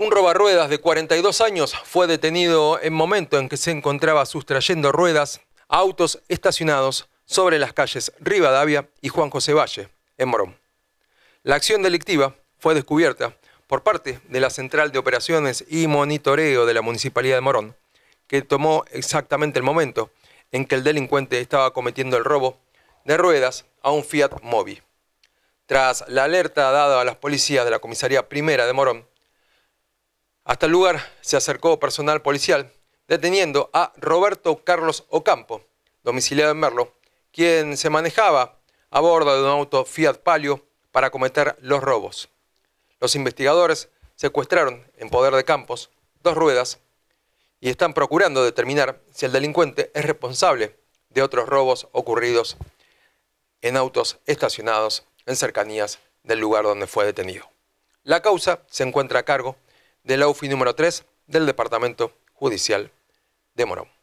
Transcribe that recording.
Un robarruedas de 42 años fue detenido en momento en que se encontraba sustrayendo ruedas a autos estacionados sobre las calles Rivadavia y Juan José Valle, en Morón. La acción delictiva fue descubierta por parte de la Central de Operaciones y Monitoreo de la Municipalidad de Morón, que tomó exactamente el momento en que el delincuente estaba cometiendo el robo de ruedas a un Fiat Mobi. Tras la alerta dada a las policías de la Comisaría Primera de Morón, hasta el lugar se acercó personal policial, deteniendo a Roberto Carlos Ocampo, domiciliado en Merlo, quien se manejaba a bordo de un auto Fiat Palio para cometer los robos. Los investigadores secuestraron en poder de Campos dos ruedas y están procurando determinar si el delincuente es responsable de otros robos ocurridos en autos estacionados en cercanías del lugar donde fue detenido. La causa se encuentra a cargo de la UFI número 3 del Departamento Judicial de Morón.